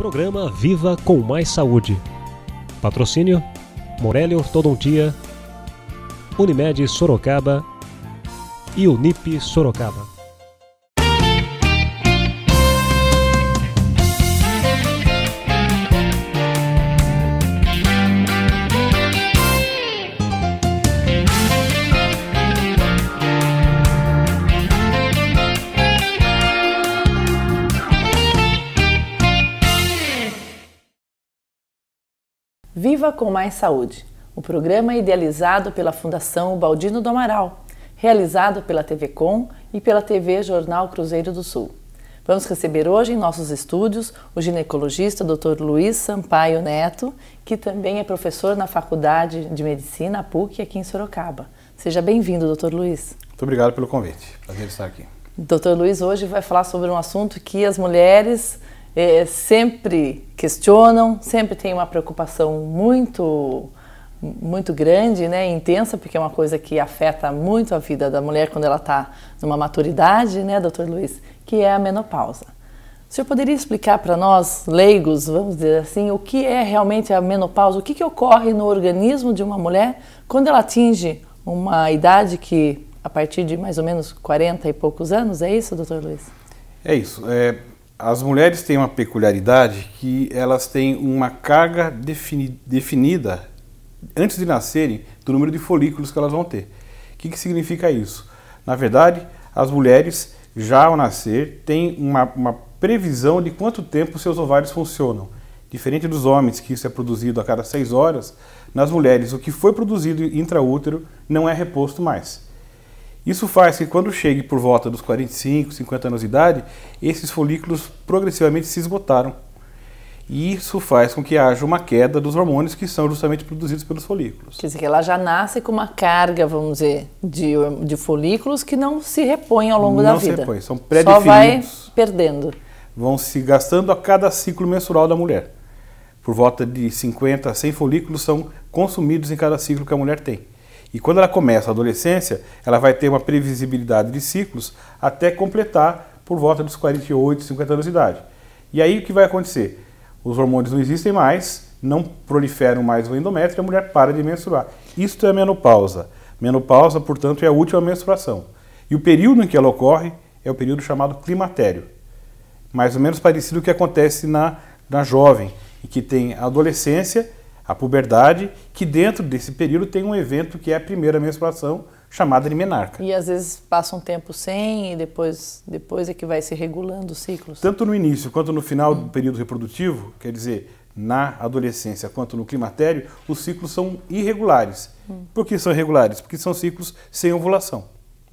Programa Viva com Mais Saúde. Patrocínio: Morelli Ortodontia, Unimed Sorocaba e Unip Sorocaba. Viva com Mais Saúde, o programa idealizado pela Fundação Baldino do Amaral, realizado pela TV Com e pela TV Jornal Cruzeiro do Sul. Vamos receber hoje em nossos estúdios o ginecologista Dr. Luiz Sampaio Neto, que também é professor na Faculdade de Medicina PUC aqui em Sorocaba. Seja bem-vindo, Dr. Luiz. Muito obrigado pelo convite. Prazer estar aqui. Dr. Luiz hoje vai falar sobre um assunto que as mulheres é, sempre questionam, sempre tem uma preocupação muito muito grande, né, intensa, porque é uma coisa que afeta muito a vida da mulher quando ela está numa maturidade, né, doutor Luiz, que é a menopausa. O senhor poderia explicar para nós, leigos, vamos dizer assim, o que é realmente a menopausa, o que, que ocorre no organismo de uma mulher quando ela atinge uma idade que, a partir de mais ou menos 40 e poucos anos, é isso, doutor Luiz? É isso. É, as mulheres têm uma peculiaridade que elas têm uma carga defini definida antes de nascerem do número de folículos que elas vão ter. O que, que significa isso? Na verdade, as mulheres já ao nascer têm uma, uma previsão de quanto tempo seus ovários funcionam. Diferente dos homens, que isso é produzido a cada seis horas, nas mulheres o que foi produzido intraútero não é reposto mais. Isso faz que quando chegue por volta dos 45, 50 anos de idade, esses folículos progressivamente se esgotaram. E isso faz com que haja uma queda dos hormônios que são justamente produzidos pelos folículos. Quer dizer que ela já nasce com uma carga, vamos dizer, de, de folículos que não se repõem ao longo não da vida. Não se repõem, são pré-definidos. Só vai perdendo. Vão se gastando a cada ciclo menstrual da mulher. Por volta de 50 a 100 folículos são consumidos em cada ciclo que a mulher tem. E quando ela começa a adolescência, ela vai ter uma previsibilidade de ciclos até completar por volta dos 48, 50 anos de idade. E aí o que vai acontecer? Os hormônios não existem mais, não proliferam mais o endométrio e a mulher para de menstruar. Isto é a menopausa. Menopausa, portanto, é a última menstruação. E o período em que ela ocorre é o período chamado climatério. Mais ou menos parecido com o que acontece na, na jovem, que tem adolescência a puberdade, que dentro desse período tem um evento que é a primeira menstruação, chamada de menarca. E às vezes passa um tempo sem e depois, depois é que vai se regulando os ciclos? Tanto no início quanto no final do período reprodutivo, quer dizer, na adolescência quanto no climatério, os ciclos são irregulares. Hum. Por que são irregulares? Porque são ciclos sem ovulação.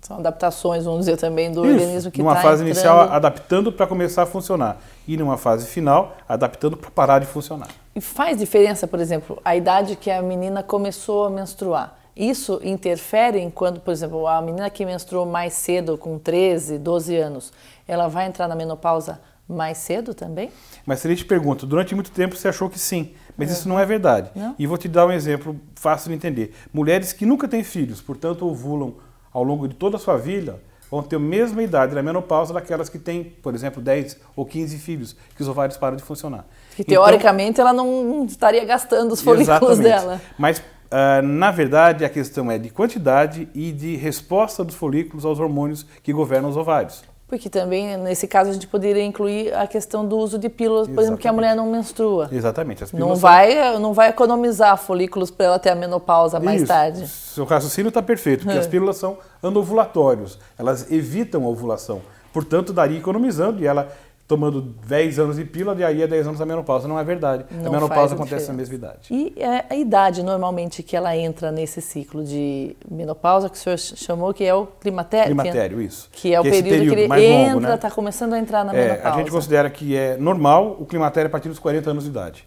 São adaptações, vamos dizer, também do Isso, organismo que está Numa tá fase inicial, adaptando para começar a funcionar. E numa fase final, adaptando para parar de funcionar. E faz diferença, por exemplo, a idade que a menina começou a menstruar. Isso interfere em quando, por exemplo, a menina que menstruou mais cedo, com 13, 12 anos, ela vai entrar na menopausa mais cedo também? Mas se eu te pergunto, durante muito tempo você achou que sim, mas é. isso não é verdade. Não? E vou te dar um exemplo fácil de entender. Mulheres que nunca têm filhos, portanto ovulam ao longo de toda a sua vida, vão ter a mesma idade na menopausa daquelas que têm, por exemplo, 10 ou 15 filhos, que os ovários param de funcionar. Porque teoricamente então, ela não estaria gastando os folículos exatamente. dela. Mas Uh, na verdade, a questão é de quantidade e de resposta dos folículos aos hormônios que governam os ovários. Porque também, nesse caso, a gente poderia incluir a questão do uso de pílulas, Exatamente. por exemplo, que a mulher não menstrua. Exatamente. não, vai, não vai economizar folículos para ela ter a menopausa Isso. mais tarde. Seu raciocínio está perfeito, porque as pílulas são anovulatórias, elas evitam a ovulação. Portanto, daria economizando e ela tomando 10 anos de pílula e aí é 10 anos da menopausa. Não é verdade. Não a menopausa acontece diferença. na mesma idade. E é a idade, normalmente, que ela entra nesse ciclo de menopausa, que o senhor chamou, que é o climatério? Climatério, isso. Que é o que período, é período, que ele entra, está né? Tá começando a entrar na é, menopausa. A gente considera que é normal o climatério a partir dos 40 anos de idade.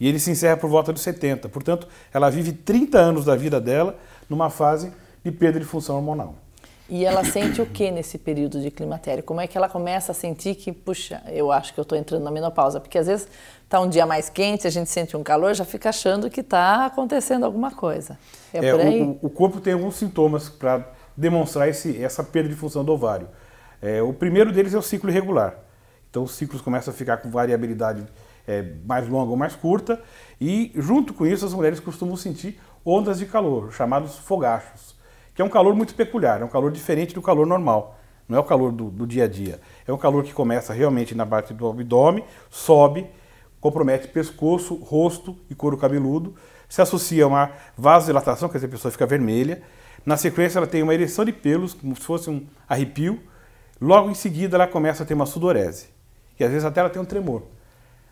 E ele se encerra por volta dos 70. Portanto, ela vive 30 anos da vida dela numa fase de perda de função hormonal. E ela sente o que nesse período de climatério? Como é que ela começa a sentir que, puxa, eu acho que eu estou entrando na menopausa? Porque às vezes está um dia mais quente, a gente sente um calor, já fica achando que está acontecendo alguma coisa. É, é por aí? O, o, corpo tem alguns sintomas para demonstrar esse, essa perda de função do ovário. É, o primeiro deles é o ciclo irregular. Então os ciclos começam a ficar com variabilidade é, mais longa ou mais curta e junto com isso as mulheres costumam sentir ondas de calor, chamados fogachos que é um calor muito peculiar, é um calor diferente do calor normal. Não é o calor do, do dia a dia. É um calor que começa realmente na parte do abdômen, sobe, compromete pescoço, rosto e couro cabeludo, se associa a uma vasodilatação, quer dizer, a pessoa fica vermelha. Na sequência, ela tem uma ereção de pelos, como se fosse um arrepio. Logo em seguida, ela começa a ter uma sudorese. E às vezes até ela tem um tremor.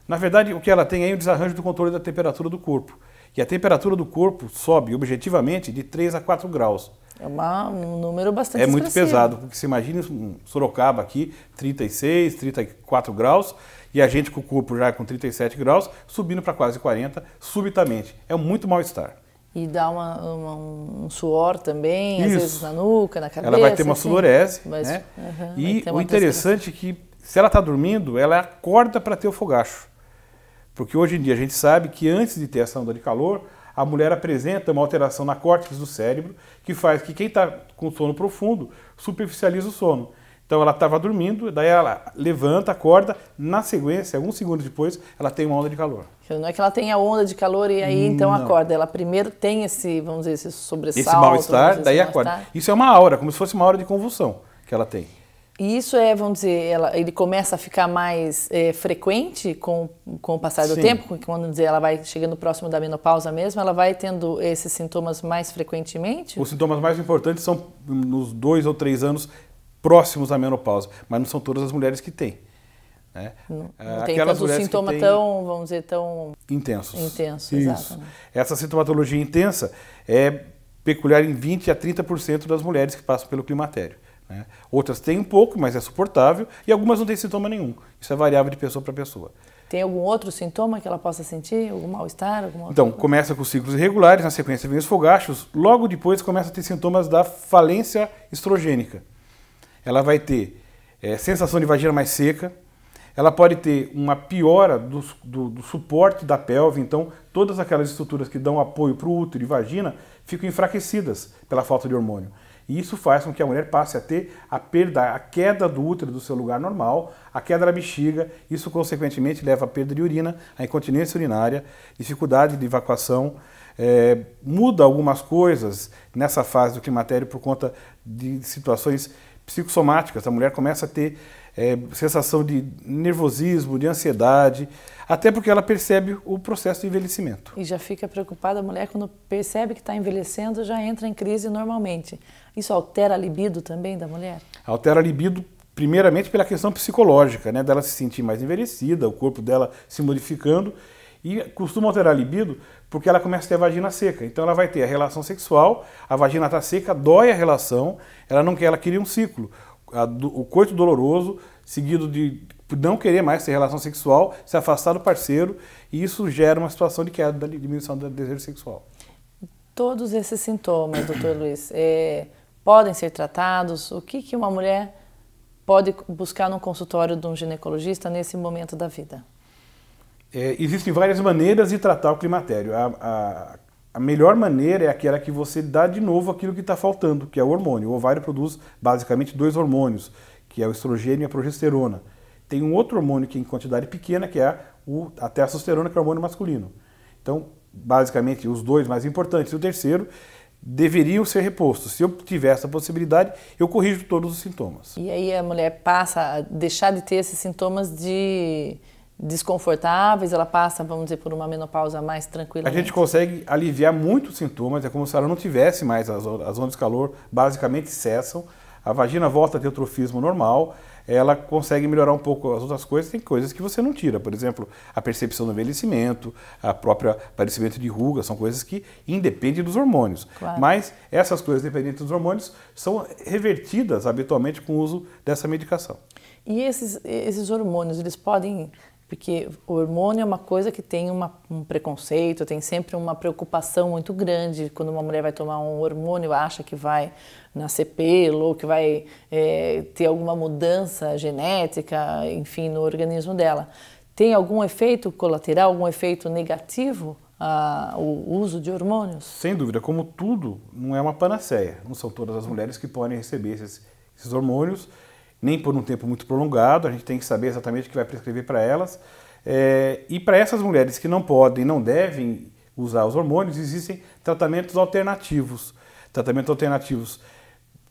Na verdade, o que ela tem é um desarranjo do controle da temperatura do corpo. E a temperatura do corpo sobe objetivamente de 3 a 4 graus. É uma, um número bastante É muito pesado, porque se imagina Sorocaba aqui, 36, 34 graus, e a gente com o corpo já com 37 graus, subindo para quase 40 subitamente. É muito mal-estar. E dá uma, uma, um suor também, Isso. às vezes na nuca, na cabeça. Ela vai ter uma assim, sudorese, mas, né? e o interessante é que se ela está dormindo, ela acorda para ter o fogacho. Porque hoje em dia a gente sabe que antes de ter essa onda de calor, a mulher apresenta uma alteração na córtex do cérebro que faz que quem está com sono profundo superficializa o sono. Então ela estava dormindo, daí ela levanta, acorda, na sequência, alguns segundos depois, ela tem uma onda de calor. Então, não é que ela tenha onda de calor e aí então Não. acorda. Ela primeiro tem esse, vamos dizer, esse sobressalto. Esse mal-estar, assim, daí mal acorda. Isso é uma aura, como se fosse uma aura de convulsão que ela tem. E isso é, vamos dizer, ela, ele começa a ficar mais é, frequente com, com o passar do Sim. tempo, quando dizer, ela vai chegando próximo da menopausa mesmo, ela vai tendo esses sintomas mais frequentemente? Os sintomas mais importantes são hum, nos dois ou três anos próximos à menopausa, mas não são todas as mulheres que têm. Né? Não, não ah, tem Aquelas tanto sintoma têm... tão, vamos dizer, tão... Intensos. Intensos, Isso. Exato, Essa sintomatologia intensa é peculiar em 20 a 30% das mulheres que passam pelo climatério. Né? Outras têm um pouco, mas é suportável, e algumas não têm sintoma nenhum. Isso é variável de pessoa para pessoa. Tem algum outro sintoma que ela possa sentir? Algum mal-estar? Então, coisa? começa com ciclos irregulares, na sequência vem os fogachos, logo depois começa a ter sintomas da falência estrogênica. Ela vai ter é, sensação de vagina mais seca, ela pode ter uma piora do, do, do suporte da pelve, então todas aquelas estruturas que dão apoio para o útero e vagina ficam enfraquecidas pela falta de hormônio. E isso faz com que a mulher passe a ter a perda, a queda do útero do seu lugar normal, a queda da bexiga, isso consequentemente leva à perda de urina, à incontinência urinária, dificuldade de evacuação, é, muda algumas coisas nessa fase do climatério por conta de situações psicossomáticas. A mulher começa a ter é, sensação de nervosismo, de ansiedade, até porque ela percebe o processo de envelhecimento. E já fica preocupada a mulher quando percebe que está envelhecendo, já entra em crise normalmente. Isso altera a libido também da mulher? Altera a libido primeiramente pela questão psicológica, né, dela se sentir mais envelhecida, o corpo dela se modificando e costuma alterar a libido porque ela começa a ter a vagina seca. Então ela vai ter a relação sexual, a vagina está seca, dói a relação, ela não quer, ela queria um ciclo, o coito doloroso seguido de não querer mais ter relação sexual, se afastar do parceiro e isso gera uma situação de queda da diminuição do desejo sexual. Todos esses sintomas, doutor Luiz, é, podem ser tratados, o que, que uma mulher pode buscar no consultório de um ginecologista nesse momento da vida? É, existem várias maneiras de tratar o climatério. A, a, a, melhor maneira é aquela que você dá de novo aquilo que está faltando, que é o hormônio. O ovário produz basicamente dois hormônios, que é o estrogênio e a progesterona. Tem um outro hormônio que é em quantidade pequena, que é o, a testosterona, que é o hormônio masculino. Então, basicamente, os dois mais importantes. E o terceiro deveriam ser repostos. Se eu tiver essa possibilidade, eu corrijo todos os sintomas. E aí a mulher passa a deixar de ter esses sintomas de desconfortáveis, ela passa, vamos dizer, por uma menopausa mais tranquila. A gente consegue aliviar muitos sintomas, é como se ela não tivesse mais as, ondas de calor, basicamente cessam, a vagina volta a ter o trofismo normal, ela consegue melhorar um pouco as outras coisas. Tem coisas que você não tira, por exemplo, a percepção do envelhecimento, a própria aparecimento de rugas, são coisas que independem dos hormônios. Claro. Mas essas coisas dependentes dos hormônios são revertidas habitualmente com o uso dessa medicação. E esses, esses hormônios, eles podem porque o hormônio é uma coisa que tem uma, um preconceito, tem sempre uma preocupação muito grande. Quando uma mulher vai tomar um hormônio, acha que vai nascer pelo, ou que vai é, ter alguma mudança genética, enfim, no organismo dela. Tem algum efeito colateral, algum efeito negativo a, ah, o uso de hormônios? Sem dúvida, como tudo, não é uma panaceia. Não são todas as mulheres que podem receber esses, esses hormônios nem por um tempo muito prolongado, a gente tem que saber exatamente o que vai prescrever para elas. É, e para essas mulheres que não podem, não devem usar os hormônios, existem tratamentos alternativos. Tratamentos alternativos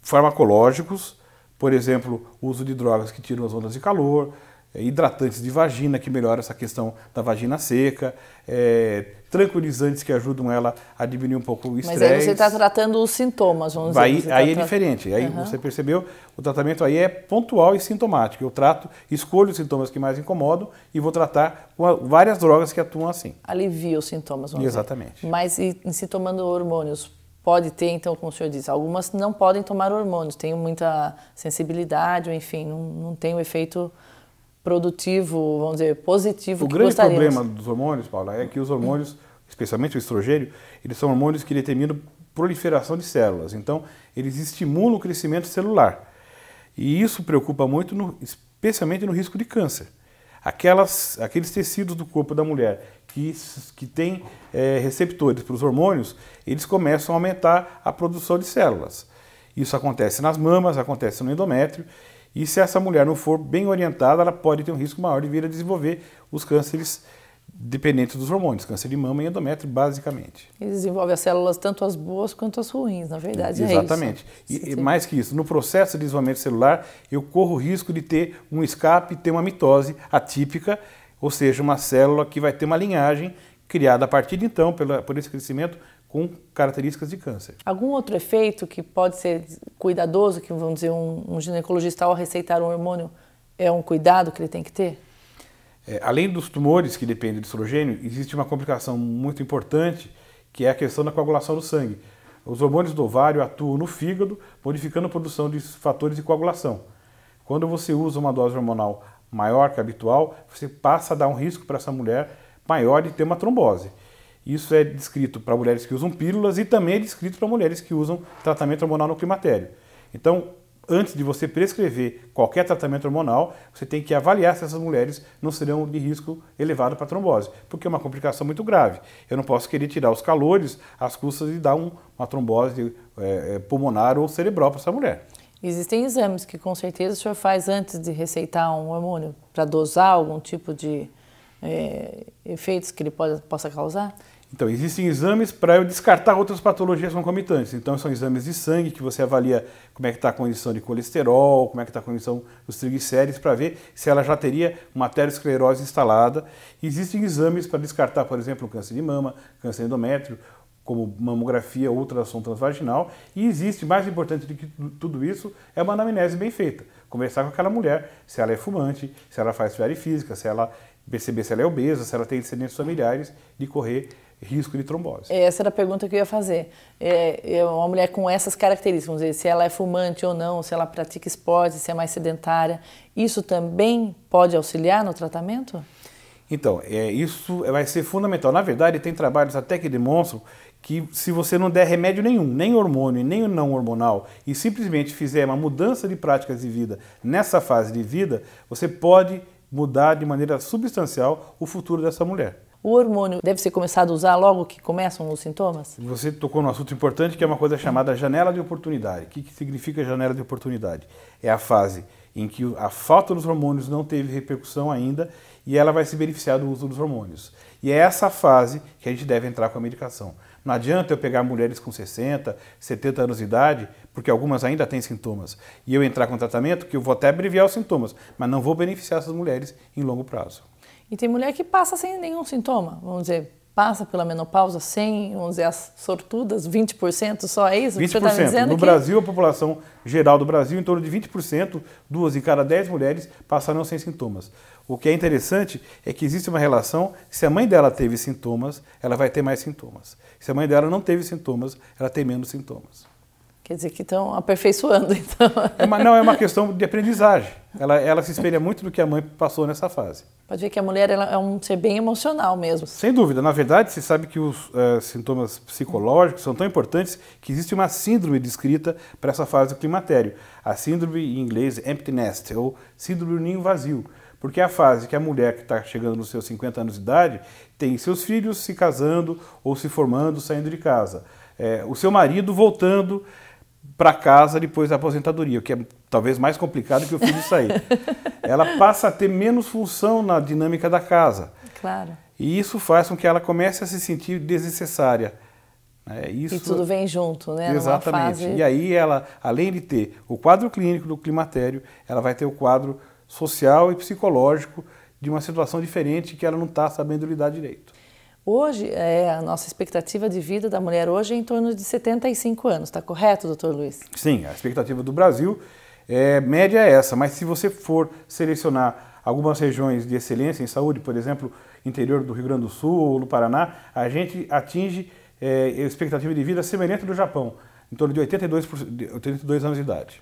farmacológicos, por exemplo, uso de drogas que tiram as ondas de calor, é, hidratantes de vagina, que melhora essa questão da vagina seca, é, tranquilizantes que ajudam ela a diminuir um pouco o estresse. Mas aí você está tratando os sintomas, vamos dizer. Aí, tá aí é tra... diferente, aí uhum. você percebeu, o tratamento aí é pontual e sintomático. Eu trato, escolho os sintomas que mais incomodam e vou tratar com várias drogas que atuam assim. Alivia os sintomas, vamos Exatamente. Dizer. Mas e, se tomando hormônios, pode ter, então, como o senhor disse, algumas não podem tomar hormônios, têm muita sensibilidade, ou enfim, não, não tem o um efeito produtivo, vamos dizer, positivo o que gostaríamos. O grande problema dos hormônios, Paula, é que os hormônios, especialmente o estrogênio, eles são hormônios que determinam proliferação de células. Então, eles estimulam o crescimento celular. E isso preocupa muito, no, especialmente no risco de câncer. Aquelas, aqueles tecidos do corpo da mulher que, que têm é, receptores para os hormônios, eles começam a aumentar a produção de células. Isso acontece nas mamas, acontece no endométrio e se essa mulher não for bem orientada, ela pode ter um risco maior de vir a desenvolver os cânceres dependentes dos hormônios, câncer de mama e endométrio, basicamente. E desenvolve as células tanto as boas quanto as ruins, na verdade. Exatamente. É isso. E, e mais que isso, no processo de desenvolvimento celular, eu corro o risco de ter um escape e ter uma mitose atípica, ou seja, uma célula que vai ter uma linhagem criada a partir de então pela, por esse crescimento com características de câncer. Algum outro efeito que pode ser cuidadoso, que vamos dizer um, um ginecologista ao receitar um hormônio é um cuidado que ele tem que ter? É, além dos tumores que dependem de estrogênio, existe uma complicação muito importante que é a questão da coagulação do sangue. Os hormônios do ovário atuam no fígado, modificando a produção de fatores de coagulação. Quando você usa uma dose hormonal maior que a habitual, você passa a dar um risco para essa mulher maior de ter uma trombose. Isso é descrito para mulheres que usam pílulas e também é descrito para mulheres que usam tratamento hormonal no climatério. Então, antes de você prescrever qualquer tratamento hormonal, você tem que avaliar se essas mulheres não serão de risco elevado para trombose, porque é uma complicação muito grave. Eu não posso querer tirar os calores às custas de dar um, uma trombose é, é, pulmonar ou cerebral para essa mulher. Existem exames que com certeza o senhor faz antes de receitar um hormônio para dosar algum tipo de é, efeitos que ele pode, possa causar? Então, existem exames para eu descartar outras patologias concomitantes. Então, são exames de sangue que você avalia como é que está a condição de colesterol, como é que está a condição dos triglicéridos, para ver se ela já teria uma aterosclerose instalada. Existem exames para descartar, por exemplo, câncer de mama, câncer endométrio, como mamografia ou ultrassom transvaginal. E existe, mais importante do que tudo isso, é uma anamnese bem feita. Conversar com aquela mulher, se ela é fumante, se ela faz atividade física, se ela perceber se ela é obesa, se ela tem descendentes familiares, de correr risco de trombose. É, essa era a pergunta que eu ia fazer. É, é, uma mulher com essas características, vamos dizer, se ela é fumante ou não, se ela pratica esporte, se é mais sedentária, isso também pode auxiliar no tratamento? Então, é, isso vai ser fundamental. Na verdade, tem trabalhos até que demonstram que se você não der remédio nenhum, nem hormônio nem não hormonal, e simplesmente fizer uma mudança de práticas de vida nessa fase de vida, você pode mudar de maneira substancial o futuro dessa mulher. O hormônio deve ser começado a usar logo que começam os sintomas? Você tocou num assunto importante que é uma coisa chamada janela de oportunidade. O que, que significa janela de oportunidade? É a fase em que a falta dos hormônios não teve repercussão ainda e ela vai se beneficiar do uso dos hormônios. E é essa fase que a gente deve entrar com a medicação. Não adianta eu pegar mulheres com 60, 70 anos de idade, porque algumas ainda têm sintomas, e eu entrar com tratamento que eu vou até abreviar os sintomas, mas não vou beneficiar essas mulheres em longo prazo. E tem mulher que passa sem nenhum sintoma, vamos dizer, passa pela menopausa sem, vamos dizer, as sortudas, 20% só é isso? 20%. Você tá dizendo no que... Brasil, a população geral do Brasil, em torno de 20%, duas em cada 10 mulheres passaram sem sintomas. O que é interessante é que existe uma relação, se a mãe dela teve sintomas, ela vai ter mais sintomas. Se a mãe dela não teve sintomas, ela tem menos sintomas. Quer dizer que estão aperfeiçoando, então. É uma, não, é uma questão de aprendizagem. Ela, ela se espelha muito do que a mãe passou nessa fase. Pode ver que a mulher ela é um ser bem emocional mesmo. Sem dúvida. Na verdade, se sabe que os uh, sintomas psicológicos são tão importantes que existe uma síndrome descrita para essa fase do climatério. A síndrome, em inglês, empty nest, ou síndrome do ninho vazio. Porque é a fase que a mulher que está chegando nos seus 50 anos de idade tem seus filhos se casando ou se formando, saindo de casa. É, o seu marido voltando para casa depois da aposentadoria, o que é talvez mais complicado que o filho sair. ela passa a ter menos função na dinâmica da casa. Claro. E isso faz com que ela comece a se sentir desnecessária. É, isso... E tudo vem junto, né? Exatamente. Fase... E aí ela, além de ter o quadro clínico do climatério, ela vai ter o quadro social e psicológico de uma situação diferente que ela não está sabendo lidar direito. Hoje, é, a nossa expectativa de vida da mulher hoje é em torno de 75 anos, está correto, doutor Luiz? Sim, a expectativa do Brasil é, média é essa, mas se você for selecionar algumas regiões de excelência em saúde, por exemplo, interior do Rio Grande do Sul ou no Paraná, a gente atinge é, expectativa de vida semelhante do Japão, em torno de 82, 82 anos de idade.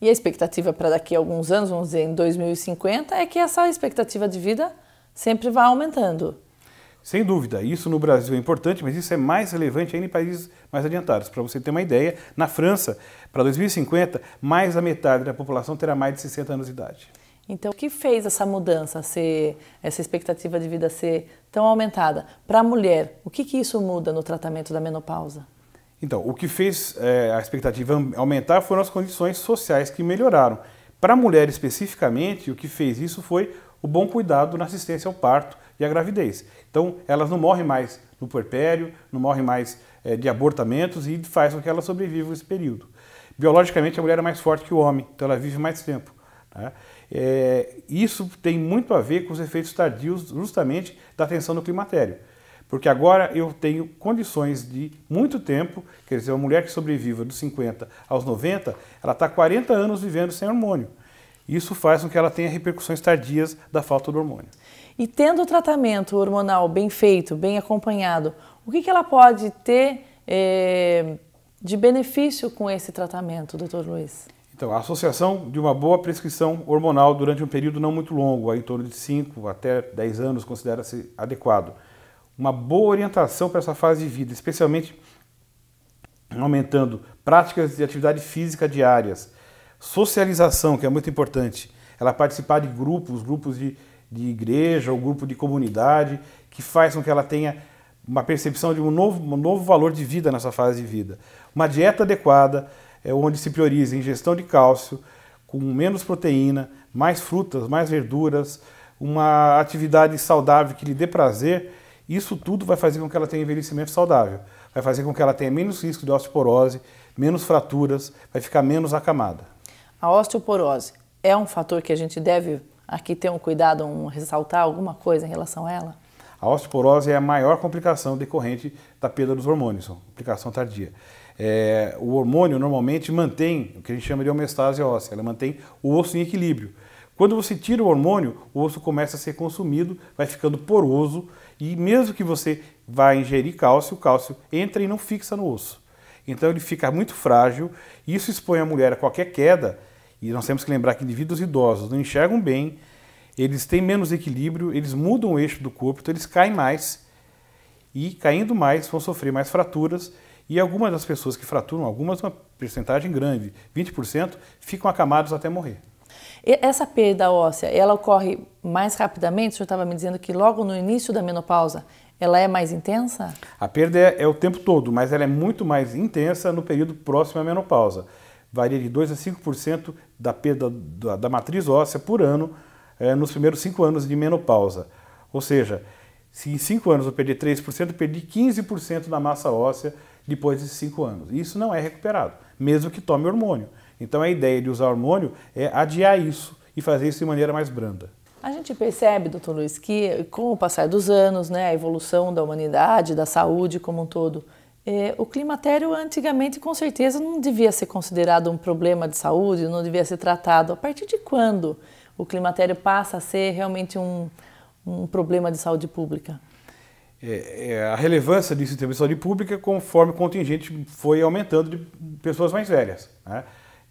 E a expectativa para daqui a alguns anos, vamos dizer em 2050, é que essa expectativa de vida sempre vá aumentando. Sem dúvida, isso no Brasil é importante, mas isso é mais relevante ainda em países mais adiantados. Para você ter uma ideia, na França, para 2050, mais da metade da população terá mais de 60 anos de idade. Então, o que fez essa mudança, ser, essa expectativa de vida ser tão aumentada? Para a mulher, o que, que isso muda no tratamento da menopausa? Então, o que fez é, a expectativa aumentar foram as condições sociais que melhoraram. Para a mulher especificamente, o que fez isso foi o bom cuidado na assistência ao parto e a gravidez. Então, elas não morrem mais no puerpério, não morrem mais é, de abortamentos e faz com que elas sobrevivam esse período. Biologicamente, a mulher é mais forte que o homem, então ela vive mais tempo. Tá? É, isso tem muito a ver com os efeitos tardios, justamente, da tensão do climatério. Porque agora eu tenho condições de muito tempo, quer dizer, uma mulher que sobreviva dos 50 aos 90, ela está 40 anos vivendo sem hormônio. Isso faz com que ela tenha repercussões tardias da falta do hormônio. E tendo o tratamento hormonal bem feito, bem acompanhado, o que, que ela pode ter eh, de benefício com esse tratamento, doutor Luiz? Então, a associação de uma boa prescrição hormonal durante um período não muito longo, aí em torno de 5 até 10 anos, considera-se adequado. Uma boa orientação para essa fase de vida, especialmente aumentando práticas de atividade física diárias, socialização, que é muito importante, ela participar de grupos, grupos de de igreja ou grupo de comunidade, que faz com que ela tenha uma percepção de um novo, um novo valor de vida nessa fase de vida. Uma dieta adequada, é onde se prioriza a ingestão de cálcio, com menos proteína, mais frutas, mais verduras, uma atividade saudável que lhe dê prazer, isso tudo vai fazer com que ela tenha envelhecimento saudável. Vai fazer com que ela tenha menos risco de osteoporose, menos fraturas, vai ficar menos acamada. A osteoporose é um fator que a gente deve aqui ter um cuidado, um ressaltar alguma coisa em relação a ela? A osteoporose é a maior complicação decorrente da perda dos hormônios, complicação tardia. É, o hormônio normalmente mantém o que a gente chama de homeostase óssea, ela mantém o osso em equilíbrio. Quando você tira o hormônio, o osso começa a ser consumido, vai ficando poroso e mesmo que você vá ingerir cálcio, o cálcio entra e não fixa no osso. Então ele fica muito frágil, e isso expõe a mulher a qualquer queda e nós temos que lembrar que indivíduos idosos não enxergam bem, eles têm menos equilíbrio, eles mudam o eixo do corpo, então eles caem mais. E caindo mais, vão sofrer mais fraturas. E algumas das pessoas que fraturam, algumas uma porcentagem grande, 20%, ficam acamados até morrer. Essa perda óssea, ela ocorre mais rapidamente? O senhor estava me dizendo que logo no início da menopausa ela é mais intensa? A perda é, é, o tempo todo, mas ela é muito mais intensa no período próximo à menopausa. Varia de 2 a 5% da perda da, da matriz óssea por ano é, nos primeiros cinco anos de menopausa. Ou seja, se em cinco anos eu perdi 3%, eu perdi 15% da massa óssea depois de cinco anos. Isso não é recuperado, mesmo que tome hormônio. Então a ideia de usar hormônio é adiar isso e fazer isso de maneira mais branda. A gente percebe, doutor Luiz, que com o passar dos anos, né, a evolução da humanidade, da saúde como um todo, é, o climatério antigamente com certeza não devia ser considerado um problema de saúde, não devia ser tratado. A partir de quando o climatério passa a ser realmente um, um problema de saúde pública? É, é, a relevância disso em termos de saúde pública, é conforme o contingente foi aumentando de pessoas mais velhas. Né?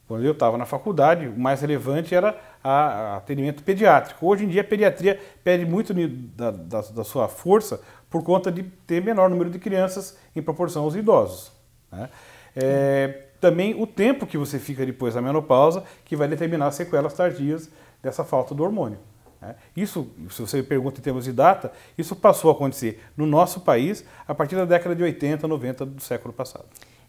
Quando eu estava na faculdade, o mais relevante era a, a atendimento pediátrico. Hoje em dia, a pediatria perde muito da, da, da sua força por conta de ter menor número de crianças em proporção aos idosos. Né? É, também o tempo que você fica depois da menopausa, que vai determinar as sequelas tardias dessa falta do hormônio. Né? Isso, se você pergunta em termos de data, isso passou a acontecer no nosso país a partir da década de 80, 90 do século passado.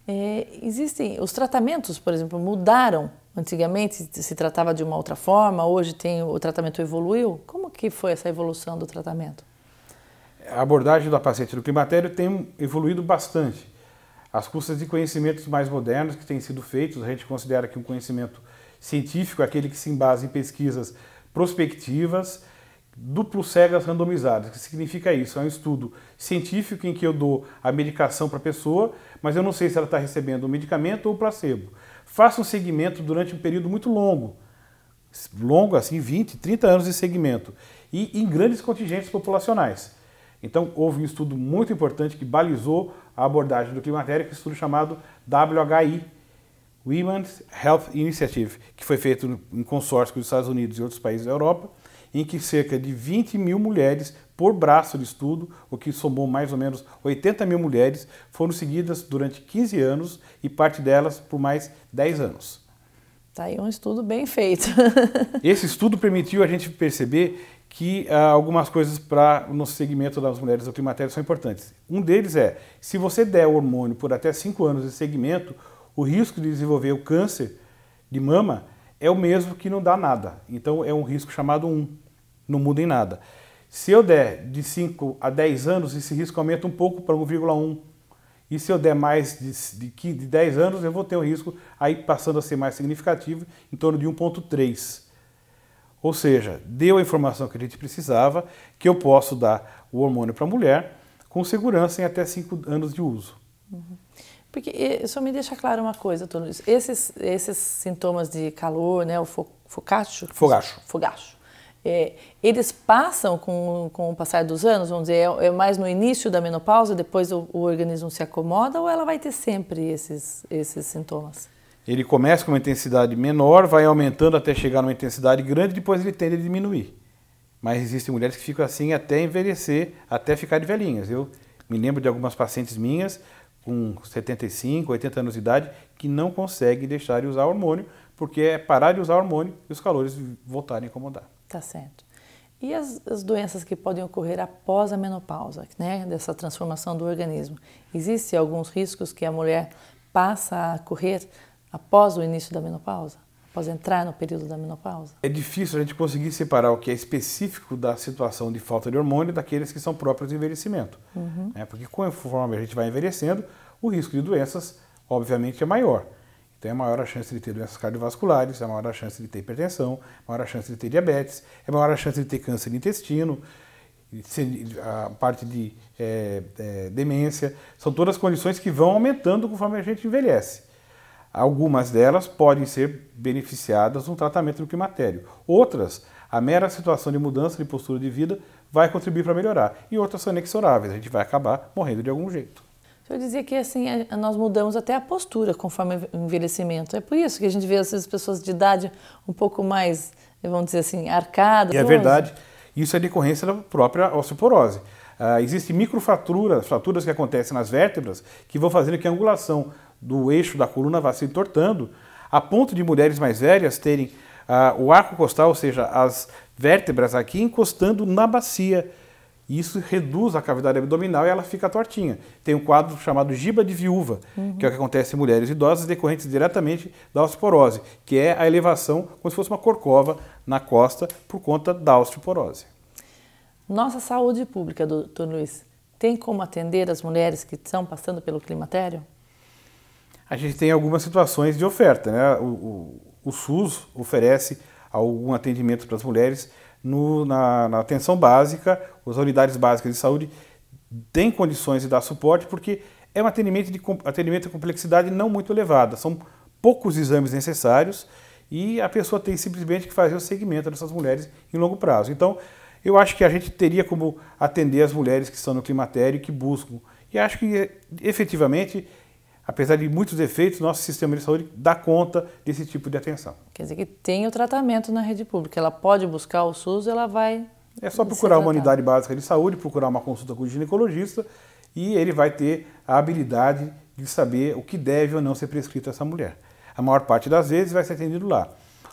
É, existem os tratamentos, por exemplo, mudaram. Antigamente se tratava de uma outra forma, hoje tem o tratamento evoluiu. Como que foi essa evolução do tratamento? a abordagem da paciente do climatério tem evoluído bastante. As custas de conhecimentos mais modernos que têm sido feitos, a gente considera que um conhecimento científico é aquele que se embasa em pesquisas prospectivas, duplo cegas randomizadas. O que significa isso? É um estudo científico em que eu dou a medicação para a pessoa, mas eu não sei se ela está recebendo o medicamento ou o placebo. Faço um segmento durante um período muito longo, longo assim, 20, 30 anos de seguimento, e em grandes contingentes populacionais. Então, houve um estudo muito importante que balizou a abordagem do climatério, que é um estudo chamado WHI, Women's Health Initiative, que foi feito em consórcio com os Estados Unidos e outros países da Europa, em que cerca de 20 mil mulheres por braço de estudo, o que somou mais ou menos 80 mil mulheres, foram seguidas durante 15 anos e parte delas por mais 10 anos. Tá aí um estudo bem feito. Esse estudo permitiu a gente perceber que ah, algumas coisas para no segmento das mulheres do climatério são importantes. Um deles é, se você der o hormônio por até 5 anos de segmento, o risco de desenvolver o câncer de mama é o mesmo que não dá nada. Então é um risco chamado 1, não muda em nada. Se eu der de 5 a 10 anos, esse risco aumenta um pouco para 1,1. E se eu der mais de, de, de 10 anos, eu vou ter um risco aí passando a ser mais significativo, em torno de 1,3. Ou seja, deu a informação que a gente precisava, que eu posso dar o hormônio para a mulher com segurança em até 5 anos de uso. Uhum. Porque só me deixa claro uma coisa, Antônio. Esses, esses sintomas de calor, né, o fo, focacho? Fogacho. Fogacho. É, eles passam com, com o passar dos anos, vamos dizer, é, é mais no início da menopausa, depois o, o, organismo se acomoda ou ela vai ter sempre esses, esses sintomas? Ele começa com uma intensidade menor, vai aumentando até chegar numa intensidade grande, depois ele tende a diminuir. Mas existem mulheres que ficam assim até envelhecer, até ficar de velhinhas. Eu me lembro de algumas pacientes minhas com 75, 80 anos de idade que não conseguem deixar de usar hormônio, porque é parar de usar hormônio e os calores voltarem a incomodar. Tá certo. E as, as, doenças que podem ocorrer após a menopausa, né, dessa transformação do organismo? Existem alguns riscos que a mulher passa a correr após o início da menopausa, após entrar no período da menopausa. É difícil a gente conseguir separar o que é específico da situação de falta de hormônio daqueles que são próprios do envelhecimento. Uhum. Né? Porque conforme a gente vai envelhecendo, o risco de doenças, obviamente, é maior. Então é maior a chance de ter doenças cardiovasculares, é maior a chance de ter hipertensão, é maior a chance de ter diabetes, é maior a chance de ter câncer de intestino, a parte de é, é, demência. São todas condições que vão aumentando conforme a gente envelhece. Algumas delas podem ser beneficiadas no tratamento do climatério. Outras, a mera situação de mudança de postura de vida vai contribuir para melhorar. E outras são inexoráveis, a gente vai acabar morrendo de algum jeito. Eu dizia que assim é, nós mudamos até a postura conforme o envelhecimento. É por isso que a gente vê essas pessoas de idade um pouco mais, vamos dizer assim, arcadas. E é verdade. Isso é decorrência da própria osteoporose. Uh, Existem microfraturas, fraturas que acontecem nas vértebras, que vão fazendo que a angulação do eixo da coluna vai se entortando, a ponto de mulheres mais velhas terem ah, o arco costal, ou seja, as vértebras aqui encostando na bacia. Isso reduz a cavidade abdominal e ela fica tortinha. Tem um quadro chamado giba de viúva, uhum. que é o que acontece em mulheres idosas decorrentes diretamente da osteoporose, que é a elevação como se fosse uma corcova na costa por conta da osteoporose. Nossa saúde pública, doutor Luiz, tem como atender as mulheres que estão passando pelo climatério? a gente tem algumas situações de oferta. Né? O, o, o SUS oferece algum atendimento para as mulheres no, na, na, atenção básica, as unidades básicas de saúde têm condições de dar suporte, porque é um atendimento de, atendimento de complexidade não muito elevada, são poucos exames necessários e a pessoa tem simplesmente que fazer o segmento dessas mulheres em longo prazo. Então, eu acho que a gente teria como atender as mulheres que estão no climatério, e que buscam. E acho que, efetivamente, apesar de muitos defeitos, nosso sistema de saúde dá conta desse tipo de atenção. Quer dizer que tem o tratamento na rede pública, ela pode buscar o SUS, ela vai. É só procurar uma unidade básica de saúde, procurar uma consulta com o ginecologista e ele vai ter a habilidade de saber o que deve ou não ser prescrito a essa mulher. A maior parte das vezes vai ser atendido lá.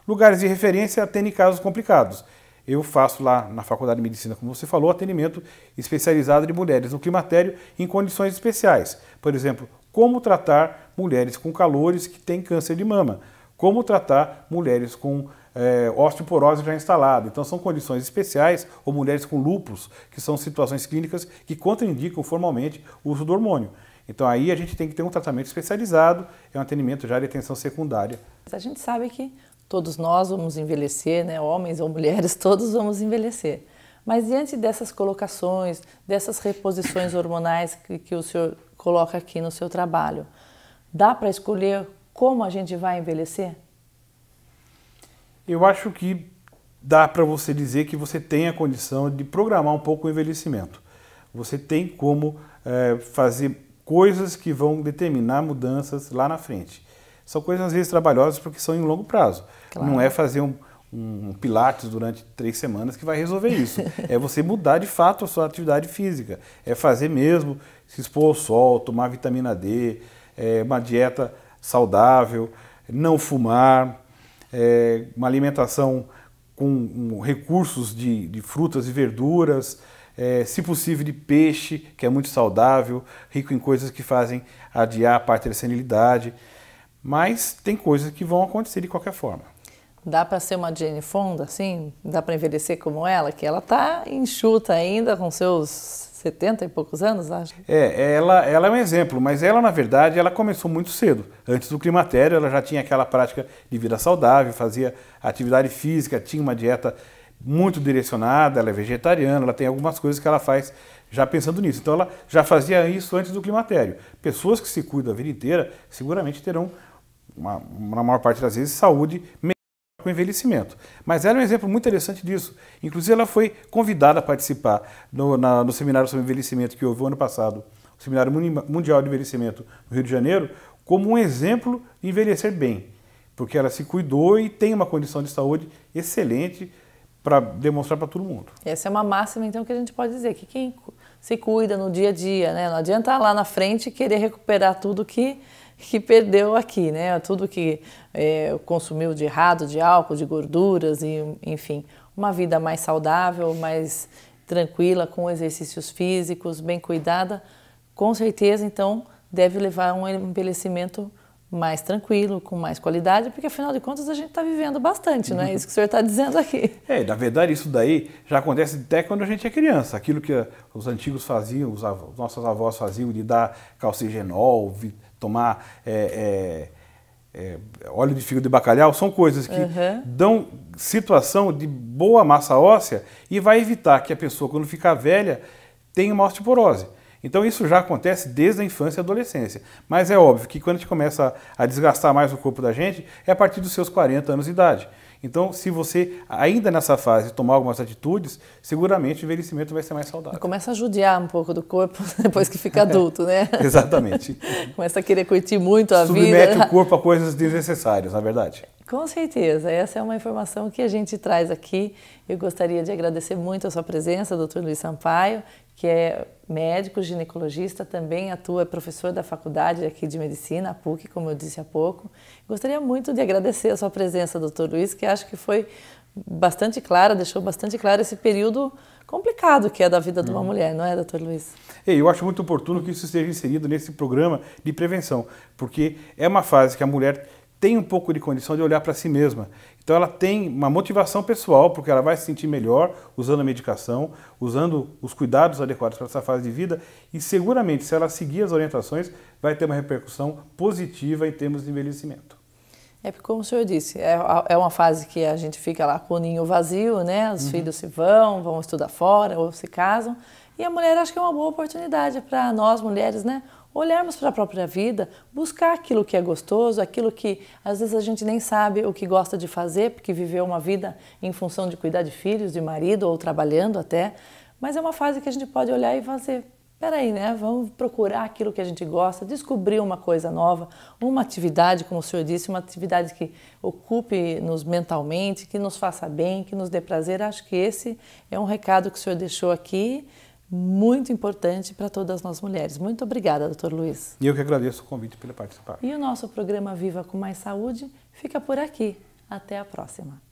Lugares de referência atendem casos complicados. Eu faço lá na Faculdade de Medicina, como você falou, atendimento especializado de mulheres no climatério em condições especiais. Por exemplo, como tratar mulheres com calores que têm câncer de mama? Como tratar mulheres com é, osteoporose já instalada? Então, são condições especiais ou mulheres com lúpus, que são situações clínicas que contraindicam formalmente o uso do hormônio. Então, aí a gente tem que ter um tratamento especializado, é um atendimento já de atenção secundária. A gente sabe que todos nós vamos envelhecer, né? homens ou mulheres, todos vamos envelhecer. Mas diante dessas colocações, dessas reposições hormonais que, que o senhor coloca aqui no seu trabalho. Dá para escolher como a gente vai envelhecer? Eu acho que dá para você dizer que você tem a condição de programar um pouco o envelhecimento. Você tem como é, fazer coisas que vão determinar mudanças lá na frente. São coisas às vezes trabalhosas porque são em longo prazo. Claro. Não é fazer um, um pilates durante três semanas que vai resolver isso. é você mudar de fato a sua atividade física. É fazer mesmo, se expor ao sol, tomar vitamina D, é uma dieta saudável, não fumar, é uma alimentação com recursos de, de frutas e verduras, é, se possível de peixe, que é muito saudável, rico em coisas que fazem adiar a parte da senilidade. Mas tem coisas que vão acontecer de qualquer forma. Dá para ser uma Jane Fonda, assim? Dá para envelhecer como ela? Que ela está enxuta ainda, com seus 70 e poucos anos, acho. É, ela, ela é um exemplo, mas ela, na verdade, ela começou muito cedo. Antes do climatério, ela já tinha aquela prática de vida saudável, fazia atividade física, tinha uma dieta muito direcionada, ela é vegetariana, ela tem algumas coisas que ela faz já pensando nisso. Então ela já fazia isso antes do climatério. Pessoas que se cuidam a vida inteira seguramente terão, uma, na maior parte das vezes, saúde melhor com envelhecimento. Mas ela é um exemplo muito interessante disso. Inclusive, ela foi convidada a participar no, na, no seminário sobre envelhecimento que houve ano passado, o Seminário Mundial de Envelhecimento no Rio de Janeiro, como um exemplo de envelhecer bem, porque ela se cuidou e tem uma condição de saúde excelente para demonstrar para todo mundo. Essa é uma máxima, então, que a gente pode dizer, que quem se cuida no dia a dia, né? não adianta lá na frente querer recuperar tudo que que perdeu aqui, né? Tudo que é, consumiu de errado, de álcool, de gorduras, e, enfim, uma vida mais saudável, mais tranquila, com exercícios físicos, bem cuidada, com certeza, então, deve levar a um envelhecimento mais tranquilo, com mais qualidade, porque afinal de contas a gente está vivendo bastante, não é isso que o senhor está dizendo aqui. É, na verdade isso daí já acontece até quando a gente é criança. Aquilo que os antigos faziam, os avós, avós faziam de dar calcigenol, tomar é, é, é, óleo de fígado de bacalhau, são coisas que uhum. dão situação de boa massa óssea e vai evitar que a pessoa, quando ficar velha, tenha uma osteoporose. Então isso já acontece desde a infância e adolescência. Mas é óbvio que quando a gente começa a desgastar mais o corpo da gente, é a partir dos seus 40 anos de idade. Então, se você ainda nessa fase tomar algumas atitudes, seguramente o envelhecimento vai ser mais saudável. começa a judiar um pouco do corpo depois que fica adulto, né? Exatamente. começa a querer curtir muito a Submete vida. Submete o corpo a coisas desnecessárias, na verdade. Com certeza, essa é uma informação que a gente traz aqui. Eu gostaria de agradecer muito a sua presença, doutor Luiz Sampaio, que é médico ginecologista, também atua, é professor da faculdade aqui de medicina, a PUC, como eu disse há pouco. Gostaria muito de agradecer a sua presença, doutor Luiz, que acho que foi bastante clara, deixou bastante claro esse período complicado que é da vida de uma uhum. mulher, não é, doutor Luiz? Eu acho muito oportuno que isso esteja inserido nesse programa de prevenção, porque é uma fase que a mulher tem um pouco de condição de olhar para si mesma. Então ela tem uma motivação pessoal, porque ela vai se sentir melhor usando a medicação, usando os cuidados adequados para essa fase de vida e seguramente, se ela seguir as orientações, vai ter uma repercussão positiva em termos de envelhecimento. É porque, como o senhor disse, é, é, uma fase que a gente fica lá com o ninho vazio, né? Os uhum. filhos se vão, vão estudar fora ou se casam. E a mulher acho que é uma boa oportunidade para nós mulheres, né? olharmos para a própria vida, buscar aquilo que é gostoso, aquilo que às vezes a gente nem sabe o que gosta de fazer, porque viveu uma vida em função de cuidar de filhos, de marido ou trabalhando até, mas é uma fase que a gente pode olhar e fazer Peraí, né? Vamos procurar aquilo que a gente gosta, descobrir uma coisa nova, uma atividade, como o senhor disse, uma atividade que ocupe-nos mentalmente, que nos faça bem, que nos dê prazer. Acho que esse é um recado que o senhor deixou aqui muito importante para todas nós mulheres. Muito obrigada, doutor Luiz. E eu que agradeço o convite pela participar. E o nosso programa Viva com Mais Saúde fica por aqui. Até a próxima.